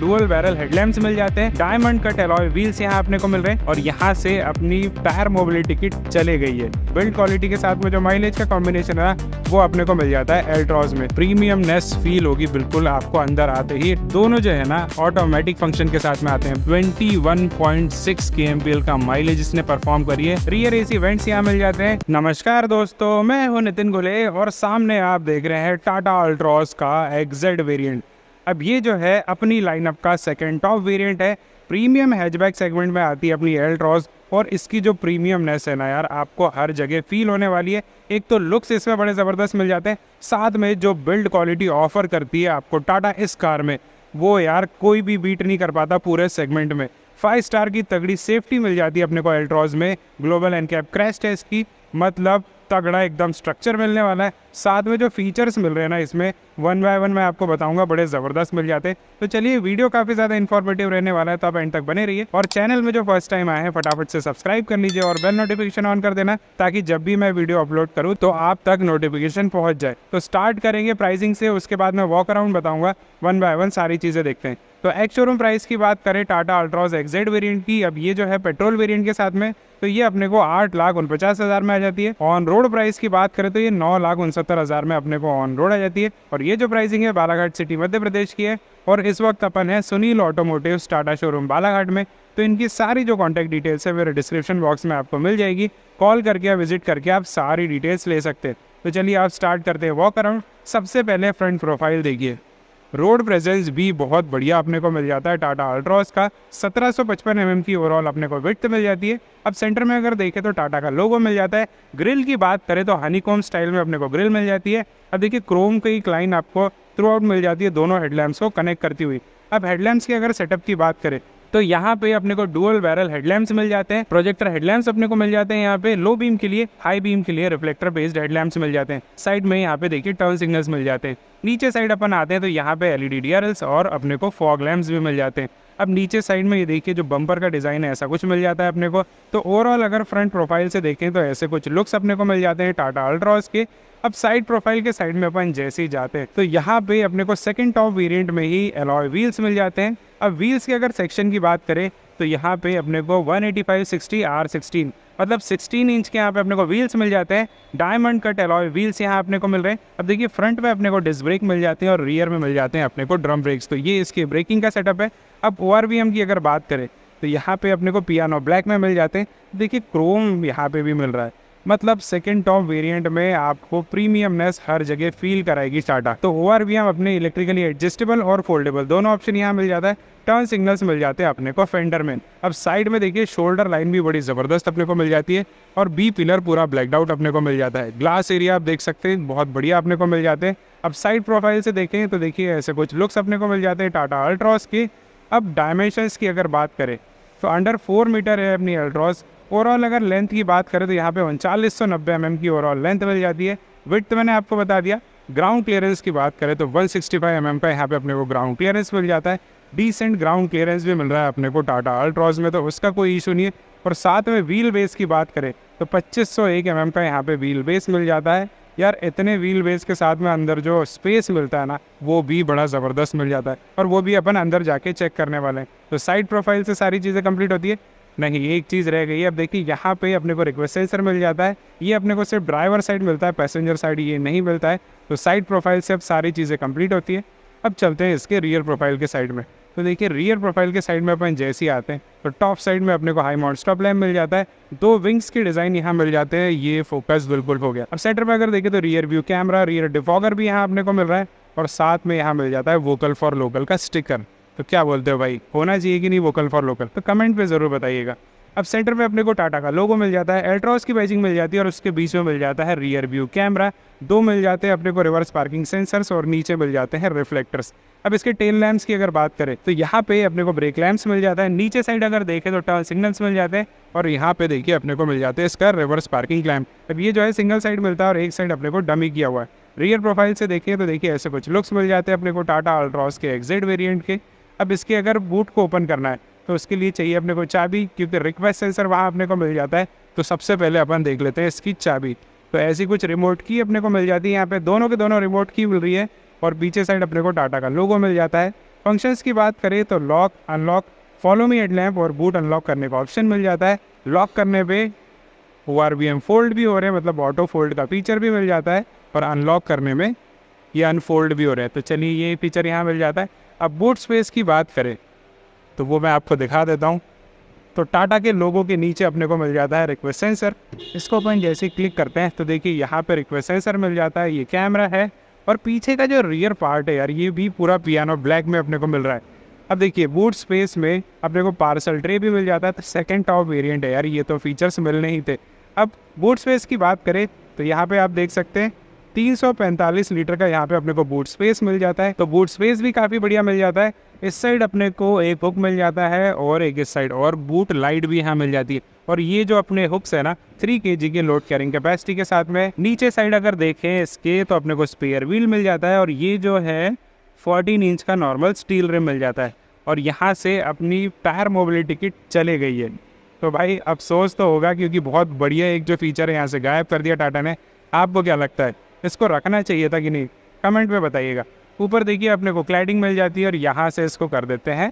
dual barrel headlamp मिल जाते हैं diamond cut alloy wheels यहाँ अपने को मिल रहे हैं और यहाँ से अपनी पैर मोबिलिटी किट चले गई है बिल्ड क्वालिटी के साथ में जो माइलेज का कॉम्बिनेशन है वो अपने को मिल जाता है एल्ट्रॉज में नेस फील होगी बिल्कुल आपको अंदर आते ही दोनों जो है ना ऑटोमेटिक फंक्शन के साथ में आते हैं 21.6 एल का माइलेज इसने परफॉर्म करी है रियर एसी वेंट्स यहाँ मिल जाते हैं नमस्कार दोस्तों मैं हूँ नितिन गुले और सामने आप देख रहे हैं टाटा अल्ट्रॉज का एग्जेड वेरियंट अब ये जो है अपनी लाइनअप का सेकेंड टॉप वेरियंट है प्रीमियम हैचबैक सेगमेंट में आती है अपनी एल्ट्रॉज और इसकी जो प्रीमियमनेस है ना यार आपको हर जगह फील होने वाली है एक तो लुक्स इसमें बड़े ज़बरदस्त मिल जाते हैं साथ में जो बिल्ड क्वालिटी ऑफर करती है आपको टाटा इस कार में वो यार कोई भी बीट नहीं कर पाता पूरे सेगमेंट में फाइव स्टार की तगड़ी सेफ्टी मिल जाती है अपने को एल्ट्रॉज में ग्लोबल कैप क्रैश टेस्ट की मतलब तगड़ा एकदम स्ट्रक्चर मिलने वाला है साथ में जो फीचर्स मिल रहे हैं ना इसमें वन बाय वन मैं आपको बताऊंगा बड़े ज़बरदस्त मिल जाते हैं तो चलिए वीडियो काफ़ी ज़्यादा इन्फॉर्मेटिव रहने वाला है तो आप एंड तक बने रहिए और चैनल में जो फर्स्ट टाइम आए हैं फटाफट से सब्सक्राइब कर लीजिए और बेल नोटिफिकेशन ऑन कर देना ताकि जब भी मैं वीडियो अपलोड करूँ तो आप तक नोटिफिकेशन पहुँच जाए तो स्टार्ट करेंगे प्राइसिंग से उसके बाद मैं वॉक अराउंड बताऊँगा वन बाय वन सारी चीज़ें देखते हैं तो एक्स शोरूम प्राइस की बात करें टाटा अल्ट्रॉज एक्जेड वेरिएंट की अब ये जो है पेट्रोल वेरिएंट के साथ में तो ये अपने को आठ लाख उनपचास हज़ार में आ जाती है ऑन रोड प्राइस की बात करें तो ये नौ लाख उनसत्तर हज़ार में अपने को ऑन रोड आ जाती है और ये जो प्राइसिंग है बालाघाट सिटी मध्य प्रदेश की है और इस वक्त अपन है सुनील ऑटोमोटिव टाटा शोरूम बालाघाट में तो इनकी सारी जो कॉन्टैक्ट डिटेल्स है मेरे डिस्क्रिप्शन बॉक्स में आपको मिल जाएगी कॉल करके या विजिट करके आप सारी डिटेल्स ले सकते हैं तो चलिए आप स्टार्ट करते हैं वॉक अराउंड सबसे पहले फ्रंट प्रोफाइल देखिए रोड प्रेजेंस भी बहुत बढ़िया अपने को मिल जाता है टाटा अल्ट्रॉस का 1755 सौ mm की ओवरऑल अपने को विथ मिल जाती है अब सेंटर में अगर देखें तो टाटा का लोगो मिल जाता है ग्रिल की बात करें तो हनीकॉम स्टाइल में अपने को ग्रिल मिल जाती है अब देखिए क्रोम की लाइन आपको थ्रू आउट मिल जाती है दोनों हेडलैम्प्स को कनेक्ट करती हुई अब हेडलैम्प्स की अगर सेटअप की बात करें तो यहाँ पे अपने को डुअल बैरल हेडलैम्प्स मिल जाते हैं प्रोजेक्टर हेडलैम्प्स अपने को मिल जाते हैं यहाँ पे लो बीम के लिए हाई बीम के लिए रिफ्लेक्टर बेस्ड हेडलैम्प्स मिल जाते हैं साइड में यहाँ पे देखिए टर्न सिग्नल्स मिल जाते हैं नीचे साइड अपन आते हैं तो यहाँ पे एलईडी डी और अपने को फॉग लैम्प्स भी मिल जाते हैं अब नीचे साइड में ये देखिए जो बम्पर का डिज़ाइन है ऐसा कुछ मिल जाता है अपने को तो ओवरऑल अगर फ्रंट प्रोफाइल से देखें तो ऐसे कुछ लुक्स अपने को मिल जाते हैं टाटा अल्ट्रॉस के अब साइड प्रोफाइल के साइड में अपन जैसे ही जाते हैं तो यहाँ पे अपने को सेकंड टॉप वेरिएंट में ही एलॉय व्हील्स मिल जाते हैं अब व्हील्स के अगर सेक्शन की बात करें तो यहाँ पे अपने को 185 आर सिक्सटीन मतलब 16 इंच के यहाँ पे अपने को व्हील्स मिल जाते हैं डायमंड कट एलॉय व्हील्स यहाँ अपने को मिल रहे हैं अब देखिए फ्रंट में अपने को डिस्क ब्रेक मिल जाते हैं और रियर में मिल जाते हैं अपने को ड्रम ब्रेक्स तो ये इसके ब्रेकिंग का सेटअप है अब ओ की अगर बात करें तो यहाँ पे अपने को पियानो ब्लैक में मिल जाते हैं देखिए क्रोम यहाँ पे भी मिल रहा है मतलब सेकेंड टॉप वेरिएंट में आपको प्रीमियमनेस हर जगह फील कराएगी टाटा तो ओ आर भी हम अपने इलेक्ट्रिकली एडजस्टेबल और फोल्डेबल दोनों ऑप्शन यहाँ मिल जाता है टर्न सिग्नल्स मिल जाते हैं अपने को फेंडर में अब साइड में देखिए शोल्डर लाइन भी बड़ी ज़बरदस्त अपने को मिल जाती है और बी पिलर पूरा ब्लैकड आउट अपने को मिल जाता है ग्लास एरिया आप देख सकते हैं बहुत बढ़िया अपने को मिल जाते हैं अब साइड प्रोफाइल से देखें तो देखिए ऐसे कुछ लुक्स अपने को मिल जाते हैं टाटा अल्ट्रॉस की अब डायमेंशन की अगर बात करें तो अंडर फोर मीटर है अपनी अल्ट्रॉस ओवरऑल अगर लेंथ की बात करें तो यहाँ पे उनचालीस सौ नब्बे एम mm की ओवरऑल लेंथ मिल जाती है विथ मैंने आपको बता दिया ग्राउंड क्लियरेंस की बात करें तो 165 सिक्सटी mm का यहाँ पे अपने को ग्राउंड क्लियरेंस मिल जाता है डिसेंट ग्राउंड क्लियरेंस भी मिल रहा है अपने को टाटा अल्ट्रॉज में तो उसका कोई इशू नहीं है और साथ में व्हील बेस की बात करें तो 2501 सौ mm का यहाँ पे व्हील बेस मिल जाता है यार इतने व्हील बेस के साथ में अंदर जो स्पेस मिलता है ना वो भी बड़ा ज़बरदस्त मिल जाता है और वो भी अपन अंदर जाके चेक करने वाले हैं तो साइड प्रोफाइल से सारी चीज़ें कंप्लीट होती है नहीं एक चीज़ रह गई है अब देखिए यहाँ पे अपने को रिक्वेस्ट सेंसर मिल जाता है ये अपने को सिर्फ ड्राइवर साइड मिलता है पैसेंजर साइड ये नहीं मिलता है तो साइड प्रोफाइल से अब सारी चीज़ें कंप्लीट होती है अब चलते हैं इसके रियर प्रोफाइल के साइड में तो देखिए रियर प्रोफाइल के साइड में अपन जैसे ही आते हैं तो टॉप साइड में अपने को हाई माउंट स्टॉप लैम्प मिल जाता है दो विंग्स के डिज़ाइन यहाँ मिल जाते हैं ये फोकस बिल्कुल हो गया अब सेटर में अगर देखें तो rear view camera rear defogger भी यहाँ अपने को मिल रहा है और साथ में यहाँ मिल जाता है वोकल फॉर लोकल का स्टिकर तो क्या बोलते हो भाई होना चाहिए कि नहीं वोकल फॉर लोकल तो कमेंट पे ज़रूर बताइएगा अब सेंटर में अपने को टाटा का लोगो मिल जाता है एल्ट्रॉस की बैजिंग मिल जाती है और उसके बीच में मिल जाता है रियर व्यू कैमरा दो मिल जाते हैं अपने को रिवर्स पार्किंग सेंसर्स और नीचे मिल जाते हैं रिफ्लेक्टर्स अब इसके टेल लैम्प्स की अगर बात करें तो यहाँ पे अपने को ब्रेक लैम्प्स मिल जाता है नीचे साइड अगर देखें तो टर्न सिग्नल्स मिल जाते हैं और यहाँ पे देखिए अपने को मिल जाते हैं इसका रिवर्स पार्किंग लैम्प अब ये जो है सिंगल साइड मिलता है और एक साइड अपने को डमी किया हुआ है रियर प्रोफाइल से देखिए तो देखिए ऐसे कुछ लुक्स मिल जाते हैं अपने को टाटा अल्ट्रॉस के एग्जिट वेरियंट के अब इसके अगर बूट को ओपन करना है तो उसके लिए चाहिए अपने को चाबी क्योंकि रिक्वेस्ट सेंसर वहाँ अपने को मिल जाता है तो सबसे पहले अपन देख लेते हैं इसकी चाबी तो ऐसी कुछ रिमोट की अपने को मिल जाती है यहाँ पे दोनों के दोनों रिमोट की मिल रही है और पीछे साइड अपने को टाटा का लोगो मिल जाता है फंक्शंस की बात करें तो lock unlock follow me head lamp और बूट अनलॉक करने का ऑप्शन मिल जाता है लॉक करने पे O R V M fold भी हो रहे हैं मतलब ऑटो फोल्ड का फीचर भी मिल जाता है और अनलॉक करने में ये अनफोल्ड भी हो रहा है तो चलिए ये फीचर यहाँ मिल जाता है अब बूट स्पेस की बात करें तो वो मैं आपको दिखा देता हूँ तो टाटा के लोगों के नीचे अपने को मिल जाता है रिक्वेस्ट सेंसर इसको अपन जैसे क्लिक करते हैं तो देखिए यहाँ पर रिक्वेस्ट सेंसर मिल जाता है ये कैमरा है और पीछे का जो रियर पार्ट है यार ये भी पूरा पियानो ब्लैक में अपने को मिल रहा है अब देखिए बूट स्पेस में अपने को पार्सल ट्रे भी मिल जाता है तो सेकेंड टॉप वेरियंट है यार ये तो फीचर्स मिलने ही थे अब बूट स्पेस की बात करें तो यहाँ पर आप देख सकते हैं 345 लीटर का यहाँ पे अपने को बूट स्पेस मिल जाता है तो बूट स्पेस भी काफ़ी बढ़िया मिल जाता है इस साइड अपने को एक हुक मिल जाता है और एक इस साइड और बूट लाइट भी यहाँ मिल जाती है और ये जो अपने हुक्स है ना थ्री के जी के लोड कैरिंग कैपेसिटी के साथ में नीचे साइड अगर देखें इसके तो अपने को स्पेयर व्हील मिल जाता है और ये जो है फोर्टीन इंच का नॉर्मल स्टील रिम मिल जाता है और यहाँ से अपनी टायर मोबिलिटी किट चले गई है तो भाई अफसोस तो होगा क्योंकि बहुत बढ़िया एक जो फीचर है यहाँ से गायब कर दिया टाटा ने आपको क्या लगता है इसको रखना चाहिए था कि नहीं कमेंट में बताइएगा ऊपर देखिए अपने को क्लाइडिंग मिल जाती है और यहाँ से इसको कर देते हैं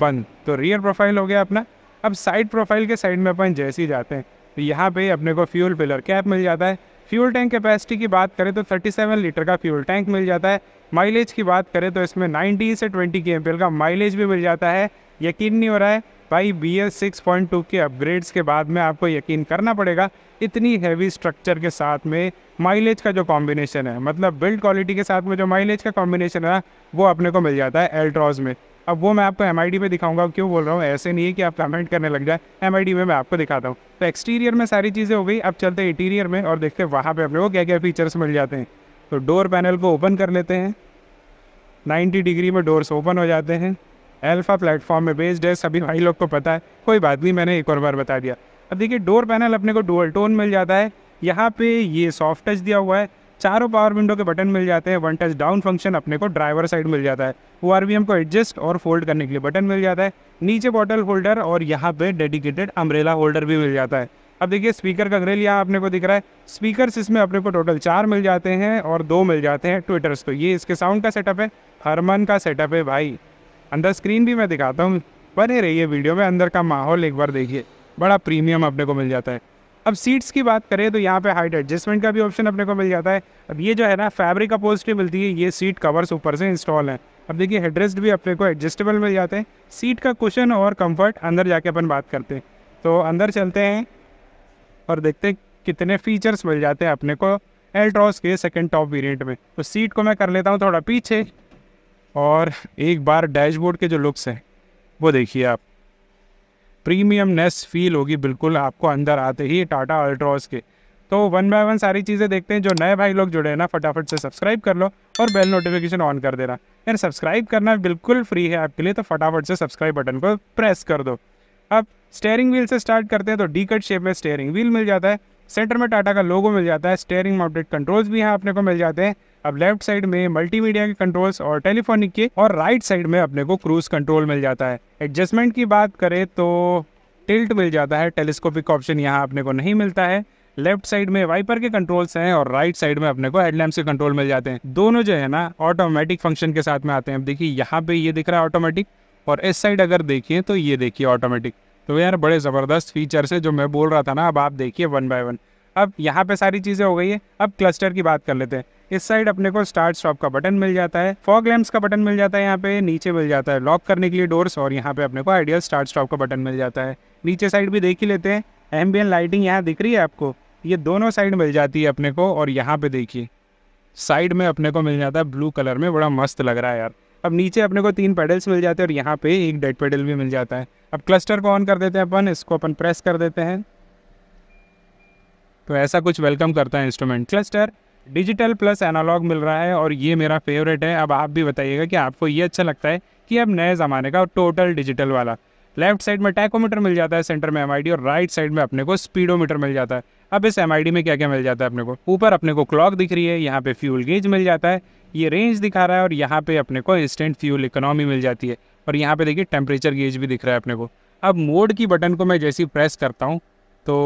वन तो रियर प्रोफाइल हो गया अपना अब साइड प्रोफाइल के साइड में अपन जैसे ही जाते हैं तो यहाँ पे अपने को फ्यूल पिलर कैप मिल जाता है फ्यूल टैंक कैपेसिटी की बात करें तो 37 लीटर का फ्यूल टैंक मिल जाता है माइलेज की बात करें तो इसमें 19 से 20 के का माइलेज भी मिल जाता है यकीन नहीं हो रहा है भाई B S six point two के अपग्रेड्स के बाद में आपको यकीन करना पड़ेगा इतनी हैवी स्ट्रक्चर के साथ में माइलेज का जो कॉम्बिनेशन है मतलब बिल्ड क्वालिटी के साथ में जो माइलेज का कॉम्बिनेशन है वो अपने को मिल जाता है एल्ट्रॉज में अब वो मैं आपको एम आई डी में दिखाऊंगा क्यों बोल रहा हूँ ऐसे नहीं है कि आप कमेंट करने लग जाए एम आई डी में मैं आपको दिखाता हूँ तो एक्सटीरियर में सारी चीज़ें हो गई अब चलते इंटीरियर में और देखते हैं वहाँ पे अपने को क्या क्या फीचर्स मिल जाते हैं तो डोर पैनल को ओपन कर लेते हैं 90 डिग्री में डोर्स ओपन हो जाते हैं एल्फ़ा प्लेटफॉर्म में बेस्ड है सभी भाई लोग को पता है कोई बात नहीं मैंने एक और बार बता दिया अब देखिए डोर पैनल अपने को डोअल टोन मिल जाता है यहाँ पे ये सॉफ्ट टच दिया हुआ है चारों पावर विंडो के बटन मिल जाते हैं वन टच डाउन फंक्शन अपने को ड्राइवर साइड मिल जाता है वो आर को एडजस्ट और फोल्ड करने के लिए बटन मिल जाता है नीचे बॉटल होल्डर और यहाँ पे डेडिकेटेड अम्ब्रेला होल्डर भी मिल जाता है अब देखिए स्पीकर का ग्रिल यहाँ अपने को दिख रहा है स्पीकर्स इसमें अपने को टोटल चार मिल जाते हैं और दो मिल जाते हैं ट्विटर्स तो ये इसके साउंड का सेटअप है हरमन का सेटअप है भाई अंदर स्क्रीन भी मैं दिखाता हूँ बने रहिए वीडियो में अंदर का माहौल एक बार देखिए बड़ा प्रीमियम अपने को मिल जाता है अब सीट्स की बात करें तो यहाँ पे हाइट एडजस्टमेंट का भी ऑप्शन अपने को मिल जाता है अब ये जो है ना फैब्रिक अपोजिटली मिलती है ये सीट कवर्स ऊपर से इंस्टॉल हैं अब देखिए हेडरेस्ट भी अपने को एडजस्टेबल मिल जाते हैं सीट का कुशन और कंफर्ट अंदर जाके अपन बात करते हैं तो अंदर चलते हैं और देखते हैं कितने फीचर्स मिल जाते हैं अपने को एल्ट्रॉस के सेकेंड टॉप वेरियंट में तो सीट को मैं कर लेता हूँ थोड़ा पीछे और एक बार डैशबोर्ड के जो लुक्स हैं वो देखिए आप प्रीमियम नेस फील होगी बिल्कुल आपको अंदर आते ही टाटा अल्ट्रॉस के तो वन बाय वन सारी चीज़ें देखते हैं जो नए भाई लोग जुड़े हैं ना फटाफट से सब्सक्राइब कर लो और बेल नोटिफिकेशन ऑन कर देना यार सब्सक्राइब करना बिल्कुल फ्री है आपके लिए तो फटाफट से सब्सक्राइब बटन को प्रेस कर दो अब स्टेयरिंग व्हील से स्टार्ट करते हैं तो डी कट शेप में स्टेयरिंग व्हील मिल जाता है सेंटर में टाटा का लोगो मिल जाता है स्टेयरिंग अपडेट कंट्रोल्स भी यहाँ अपने को मिल जाते हैं अब लेफ्ट साइड में मल्टीमीडिया के कंट्रोल्स और टेलीफोनिक के और राइट साइड में अपने को क्रूज कंट्रोल मिल जाता है एडजस्टमेंट की बात करें तो टिल्ट मिल जाता है टेलीस्कोपिक ऑप्शन यहाँ अपने को नहीं मिलता है लेफ्ट साइड में वाइपर के कंट्रोल्स हैं और राइट साइड में अपने को हेडलैम्प्स के कंट्रोल मिल जाते हैं दोनों जो है ना ऑटोमेटिक फंक्शन के साथ में आते हैं अब देखिए यहाँ पे ये दिख रहा है ऑटोमेटिक और इस साइड अगर देखिए तो ये देखिए ऑटोमेटिक तो यार बड़े ज़बरदस्त फीचर्स है जो मैं बोल रहा था ना अब आप देखिए वन बाय वन अब यहाँ पे सारी चीज़ें हो गई है अब क्लस्टर की बात कर लेते हैं इस साइड अपने को स्टार्ट स्टॉप का बटन मिल जाता है फॉग लैम्प्स का बटन मिल जाता है यहाँ पे नीचे मिल जाता है लॉक करने के लिए डोर्स और यहाँ पे अपने को आइडियल स्टार्ट स्टॉप का बटन मिल जाता है नीचे साइड भी देख ही लेते हैं एम्बियन लाइटिंग यहाँ दिख रही है आपको ये दोनों साइड मिल जाती है अपने को और यहाँ पे देखिए साइड में अपने को मिल जाता है ब्लू कलर में बड़ा मस्त लग रहा है यार अब नीचे अपने को तीन पेडल्स मिल जाते हैं और यहाँ पे एक डेड पेडल भी मिल जाता है अब क्लस्टर को ऑन कर देते हैं अपन इसको अपन प्रेस कर देते हैं तो ऐसा कुछ वेलकम करता है instrument cluster digital plus analogue मिल रहा है और ये मेरा फेवरेट है अब आप भी बताइएगा कि आपको ये अच्छा लगता है कि अब नए ज़माने का टोटल डिजिटल वाला लेफ्ट साइड में टैकोमीटर मिल जाता है सेंटर में एम और राइट साइड में अपने को स्पीडोमीटर मिल जाता है अब इस एम में क्या क्या मिल जाता है अपने को ऊपर अपने को क्लॉक दिख रही है यहाँ पे फ्यूल गेज मिल जाता है ये रेंज दिखा रहा है और यहाँ पे अपने को इंस्टेंट फ्यूल इकोनॉमी मिल जाती है और यहाँ पे देखिए टेम्परेचर गेज भी दिख रहा है अपने को अब मोड की बटन को मैं जैसे ही प्रेस करता हूँ तो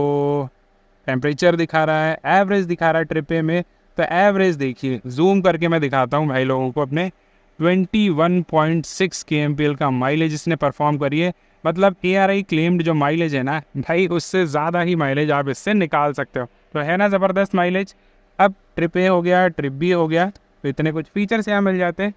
टेम्परेचर दिखा रहा है एवरेज दिखा रहा है ट्रिपे में तो एवरेज देखिए जूम करके मैं दिखाता हूँ भाई लोगों को अपने 21.6 एल का माइलेज इसने परफॉर्म करी है मतलब ए आर आई क्लेम्ड जो माइलेज है ना भाई उससे ज़्यादा ही माइलेज आप इससे निकाल सकते हो तो है ना ज़बरदस्त माइलेज अब ट्रिप ए हो गया ट्रिप बी हो गया तो इतने कुछ फीचर्स यहाँ मिल जाते हैं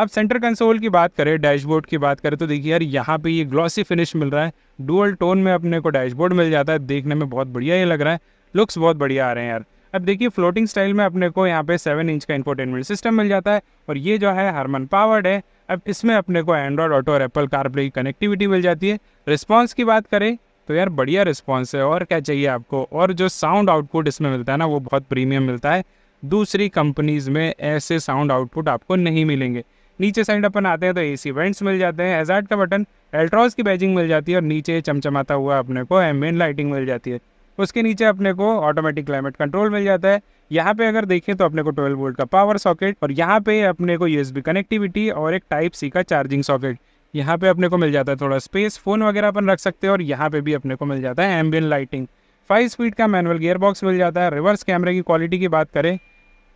अब सेंटर कंसोल की बात करें डैशबोर्ड की बात करें तो देखिए यार यहाँ पे ये ग्लॉसी फिनिश मिल रहा है डुअल टोन में अपने को डैशबोर्ड मिल जाता है देखने में बहुत बढ़िया ये लग रहा है लुक्स बहुत बढ़िया आ रहे हैं यार अब देखिए फ्लोटिंग स्टाइल में अपने को यहाँ पे सेवन इंच का इंफोटेनमेंट सिस्टम मिल जाता है और ये जो है हारमन पावर्ड है अब इसमें अपने को एंड्रॉयड ऑटो और एप्पल कारप्ले की कनेक्टिविटी मिल जाती है रिस्पॉन्स की बात करें तो यार बढ़िया रिस्पॉन्स है और क्या चाहिए आपको और जो साउंड आउटपुट इसमें मिलता है ना वो बहुत प्रीमियम मिलता है दूसरी कंपनीज़ में ऐसे साउंड आउटपुट आपको नहीं मिलेंगे नीचे साइड अपन आते हैं तो ए सी वेंट्स मिल जाते हैं एजार्ट का बटन एल्ट्रॉस की बैजिंग मिल जाती है और नीचे चमचमाता हुआ अपने को एन लाइटिंग मिल जाती है उसके नीचे अपने को ऑटोमेटिक क्लाइमेट कंट्रोल मिल जाता है यहाँ पे अगर देखें तो अपने को 12 वोल्ट का पावर सॉकेट और यहाँ पे अपने को यूएसबी कनेक्टिविटी और एक टाइप सी का चार्जिंग सॉकेट यहाँ पे अपने को मिल जाता है थोड़ा स्पेस फ़ोन वगैरह अपन रख सकते हैं और यहाँ पे भी अपने को मिल जाता है एम्बियन लाइटिंग फाइव स्पीड का मैनुअल गियर बॉक्स मिल जाता है रिवर्स कैमरे की क्वालिटी की बात करें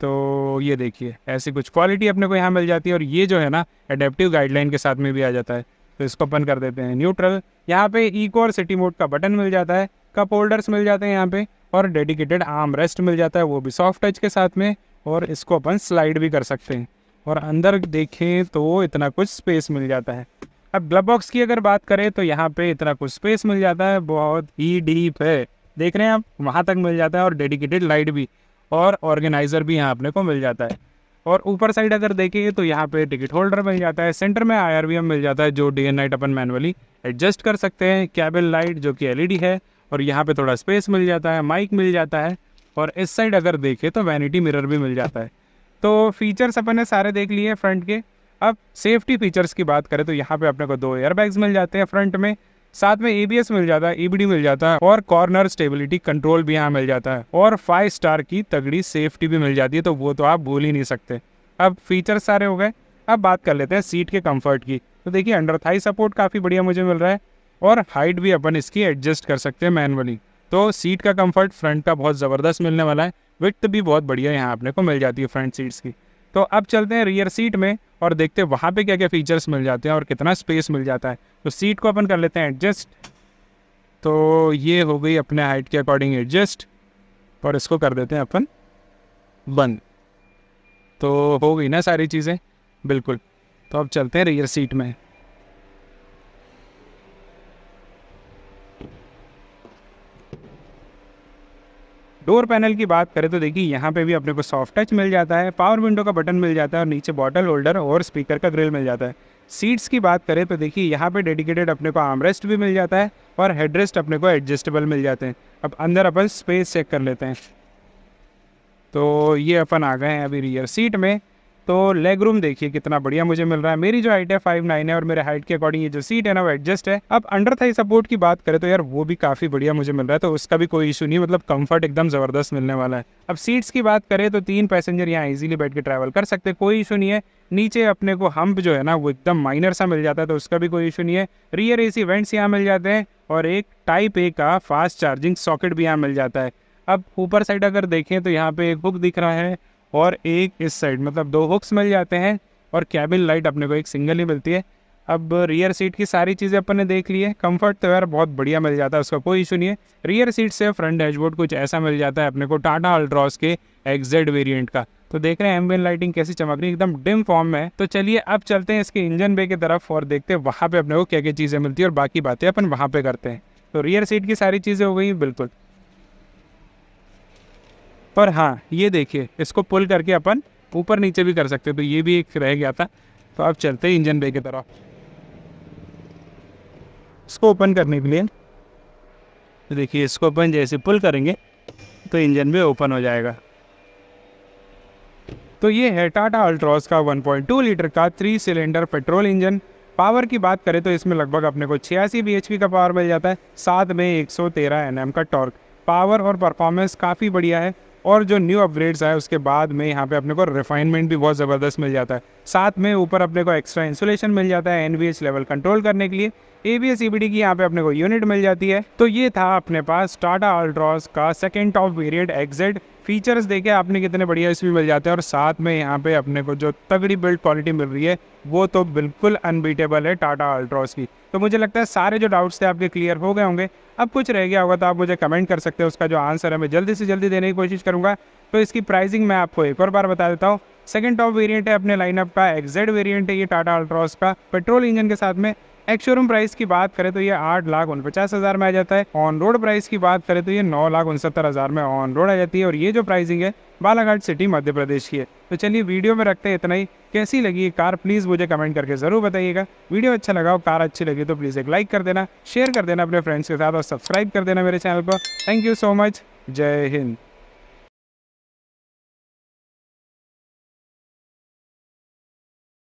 तो ये देखिए ऐसी कुछ क्वालिटी अपने को यहाँ मिल जाती है और ये जो है ना एडेप्टिव गाइडलाइन के साथ में भी आ जाता है तो इसको अपन कर देते हैं न्यूट्रल यहाँ पे इको और सिटी मोड का बटन मिल जाता है कप होल्डर्स मिल जाते हैं यहाँ पे और डेडिकेटेड आर्म रेस्ट मिल जाता है वो भी सॉफ्ट टच के साथ में और इसको अपन स्लाइड भी कर सकते हैं और अंदर देखें तो इतना कुछ स्पेस मिल जाता है अब ग्लब बॉक्स की अगर बात करें तो यहाँ पे इतना कुछ स्पेस मिल जाता है बहुत ही डीप है देख रहे हैं आप वहाँ तक मिल जाता है और डेडिकेटेड लाइट भी और ऑर्गेनाइज़र भी यहाँ अपने को मिल जाता है और ऊपर साइड अगर देखेंगे तो यहाँ पे टिकट होल्डर मिल जाता है सेंटर में आई मिल जाता है जो डे एंड नाइट अपन मैनुअली एडजस्ट कर सकते हैं कैबिन लाइट जो कि एलईडी e है और यहाँ पे थोड़ा स्पेस मिल जाता है माइक मिल जाता है और इस साइड अगर देखें तो वैनिटी मिरर भी मिल जाता है तो फीचर्स अपन ने सारे देख लिए फ्रंट के अब सेफ्टी फीचर्स की बात करें तो यहाँ पे अपने को दो एयरबैग्स मिल जाते हैं फ्रंट में साथ में एबीएस मिल जाता है ईबीडी e मिल जाता है और कॉर्नर स्टेबिलिटी कंट्रोल भी यहाँ मिल जाता है और फाइव स्टार की तगड़ी सेफ्टी भी मिल जाती है तो वो तो आप भूल ही नहीं सकते अब फीचर सारे हो गए अब बात कर लेते हैं सीट के कम्फर्ट की तो देखिए अंडर थाई सपोर्ट काफ़ी बढ़िया मुझे मिल रहा है और हाइट भी अपन इसकी एडजस्ट कर सकते हैं मैनुअली तो सीट का कंफर्ट फ्रंट का बहुत ज़बरदस्त मिलने वाला है विथ भी बहुत बढ़िया यहाँ अपने को मिल जाती है फ्रंट सीट्स की तो अब चलते हैं रियर सीट में और देखते हैं वहाँ पे क्या क्या फीचर्स मिल जाते हैं और कितना स्पेस मिल जाता है तो सीट को अपन कर लेते हैं एडजस्ट तो ये हो गई अपने हाइट के अकॉर्डिंग एडजस्ट और इसको कर देते हैं अपन बंद तो हो गई ना सारी चीज़ें बिल्कुल तो अब चलते हैं रियर सीट में डोर पैनल की बात करें तो देखिए यहाँ पे भी अपने को सॉफ्ट टच मिल जाता है पावर विंडो का बटन मिल जाता है और नीचे बॉटल होल्डर और स्पीकर का ग्रिल मिल जाता है सीट्स की बात करें तो देखिए यहाँ पे डेडिकेटेड अपने को आर्मरेस्ट भी मिल जाता है और हेडरेस्ट अपने को एडजस्टेबल मिल जाते हैं अब अंदर अपन स्पेस चेक कर लेते हैं तो ये अपन आ गए हैं अभी रियर सीट में तो लेग रूम देखिए कितना बढ़िया मुझे मिल रहा है मेरी जो हाइट है फाइव नाइन है और मेरे हाइट के अकॉर्डिंग ये जो सीट है ना वो एडजस्ट है अब अंडर थाई सपोर्ट की बात करें तो यार वो भी काफ़ी बढ़िया मुझे मिल रहा है तो उसका भी कोई इशू नहीं मतलब कंफर्ट एकदम ज़बरदस्त मिलने वाला है अब सीट्स की बात करें तो तीन पैसेंजर यहाँ इजिली बैठ के ट्रैवल कर सकते हैं कोई इशू नहीं है नीचे अपने को हम्प जो है ना वो एकदम माइनर सा मिल जाता है तो उसका भी कोई इशू नहीं है रियर सी वेंट्स यहाँ मिल जाते हैं और एक टाइप ए का फास्ट चार्जिंग सॉकेट भी यहाँ मिल जाता है अब ऊपर साइड अगर देखें तो यहाँ पे एक बुक दिख रहा है और एक इस साइड मतलब दो हुक्स मिल जाते हैं और कैबिन लाइट अपने को एक सिंगल ही मिलती है अब रियर सीट की सारी चीज़ें अपन ने देख ली है कंफर्ट तो यार बहुत बढ़िया मिल जाता है उसका कोई इशू नहीं है रियर सीट से फ्रंट डैशबोर्ड कुछ ऐसा मिल जाता है अपने को टाटा अल्ट्रॉस के एक्जेड वेरिएंट का तो देख रहे हैं एम्बियन लाइटिंग कैसी चमक रही है एकदम डिम फॉर्म में है तो चलिए अब चलते हैं इसके इंजन बे की तरफ और देखते हैं वहाँ पे अपने को क्या क्या चीज़ें मिलती है और बाकी बातें अपन वहाँ पे करते हैं तो रियर सीट की सारी चीज़ें हो गई बिल्कुल पर हाँ ये देखिए इसको पुल करके अपन ऊपर नीचे भी कर सकते हैं तो ये भी एक रह गया था तो आप चलते हैं इंजन बे की तरफ इसको ओपन करने के लिए तो देखिए इसको अपन जैसे पुल करेंगे तो इंजन भी ओपन हो जाएगा तो ये है टाटा अल्ट्रॉस का 1.2 लीटर का three cylinder petrol engine power की बात करें तो इसमें लगभग अपने को छियासी बी का पावर मिल जाता है साथ में 113 सौ का टॉर्क पावर और परफॉर्मेंस काफ़ी बढ़िया है और जो न्यू अपग्रेड्स आए उसके बाद में यहाँ पे अपने को रिफाइनमेंट भी बहुत ज़बरदस्त मिल जाता है साथ में ऊपर अपने को एक्स्ट्रा इंसुलेशन मिल जाता है एन लेवल कंट्रोल करने के लिए ए बी एस की यहाँ पे अपने को यूनिट मिल जाती है तो ये था अपने पास टाटा अल्ट्रॉस का second top variant XZ features देखे आपने कितने बढ़िया इसमें मिल जाते हैं और साथ में यहाँ पे अपने को जो तगड़ी बिल्ड क्वालिटी मिल रही है वो तो बिल्कुल अनबीटेबल है टाटा अल्ट्रॉस की तो मुझे लगता है सारे जो डाउट्स थे आपके क्लियर हो गए होंगे अब कुछ रह गया होगा तो आप मुझे कमेंट कर सकते हैं उसका जो आंसर है मैं जल्दी से जल्दी देने की कोशिश करूँगा तो इसकी प्राइसिंग मैं आपको एक और बार बता देता हूँ सेकेंड टॉप वेरिएंट है अपने लाइनअप का एक्जेड वेरिएंट है ये टाटा अल्ट्रॉस का पेट्रोल इंजन के साथ में एक शोरूम प्राइस की बात करें तो ये आठ लाख उनपचास हज़ार में आ जाता है ऑन रोड प्राइस की बात करें तो ये नौ लाख उनसत्तर हज़ार में ऑन रोड आ जाती है और ये जो प्राइसिंग है बालाघाट सिटी मध्य प्रदेश की है तो चलिए वीडियो में रखते हैं इतना ही कैसी लगी ये कार प्लीज़ मुझे कमेंट करके ज़रूर बताइएगा वीडियो अच्छा लगा हो कार अच्छी लगी तो प्लीज़ एक लाइक कर देना शेयर कर देना अपने फ्रेंड्स के साथ और सब्सक्राइब कर देना मेरे चैनल को थैंक यू सो मच जय हिंद